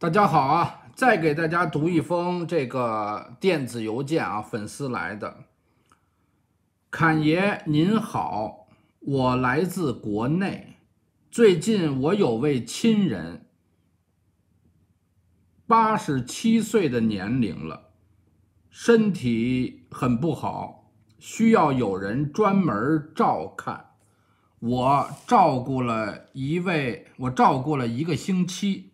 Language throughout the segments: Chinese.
大家好啊！再给大家读一封这个电子邮件啊，粉丝来的。侃爷您好，我来自国内。最近我有位亲人，八十七岁的年龄了，身体很不好，需要有人专门照看。我照顾了一位，我照顾了一个星期。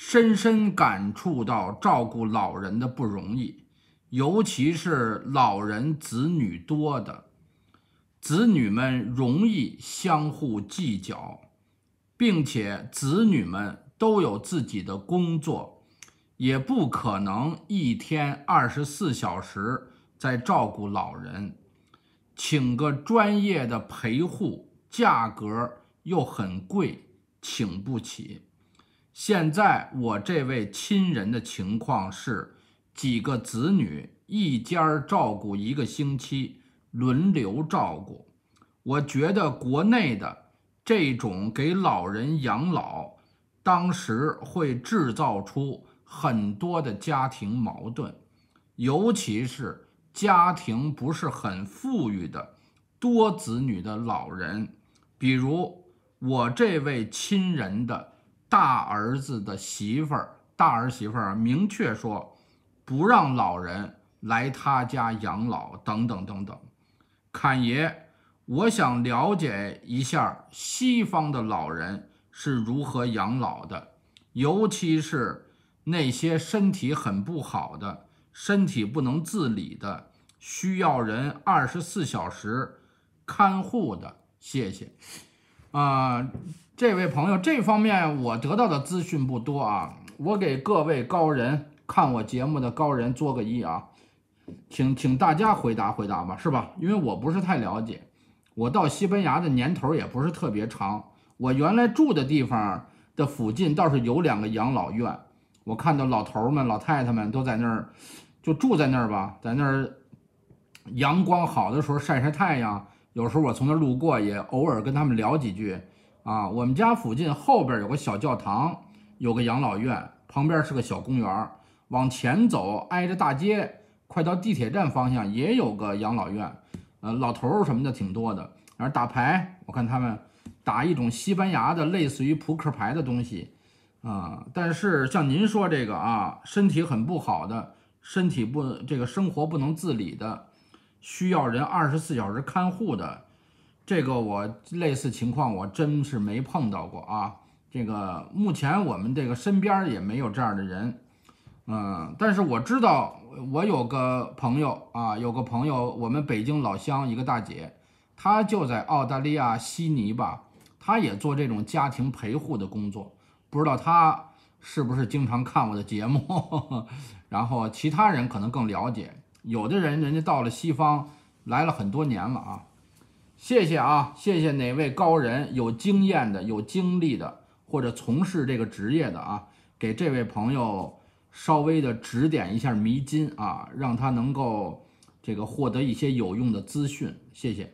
深深感触到照顾老人的不容易，尤其是老人子女多的，子女们容易相互计较，并且子女们都有自己的工作，也不可能一天二十四小时在照顾老人，请个专业的陪护价格又很贵，请不起。现在我这位亲人的情况是，几个子女一家儿照顾一个星期，轮流照顾。我觉得国内的这种给老人养老，当时会制造出很多的家庭矛盾，尤其是家庭不是很富裕的、多子女的老人，比如我这位亲人的。大儿子的媳妇儿、大儿媳妇儿明确说，不让老人来他家养老，等等等等。侃爷，我想了解一下西方的老人是如何养老的，尤其是那些身体很不好的、身体不能自理的、需要人二十四小时看护的。谢谢。啊，这位朋友，这方面我得到的资讯不多啊。我给各位高人看我节目的高人作个揖啊，请请大家回答回答吧，是吧？因为我不是太了解，我到西班牙的年头也不是特别长。我原来住的地方的附近倒是有两个养老院，我看到老头们、老太太们都在那儿，就住在那儿吧，在那儿阳光好的时候晒晒太阳。有时候我从那儿路过，也偶尔跟他们聊几句。啊，我们家附近后边有个小教堂，有个养老院，旁边是个小公园。往前走，挨着大街，快到地铁站方向也有个养老院，呃，老头儿什么的挺多的，然后打牌。我看他们打一种西班牙的类似于扑克牌的东西，啊，但是像您说这个啊，身体很不好的，身体不这个生活不能自理的。需要人二十四小时看护的，这个我类似情况我真是没碰到过啊。这个目前我们这个身边也没有这样的人，嗯，但是我知道我有个朋友啊，有个朋友，我们北京老乡一个大姐，她就在澳大利亚悉尼吧，她也做这种家庭陪护的工作，不知道她是不是经常看我的节目，然后其他人可能更了解。有的人人家到了西方，来了很多年了啊。谢谢啊，谢谢哪位高人，有经验的、有经历的，或者从事这个职业的啊，给这位朋友稍微的指点一下迷津啊，让他能够这个获得一些有用的资讯。谢谢。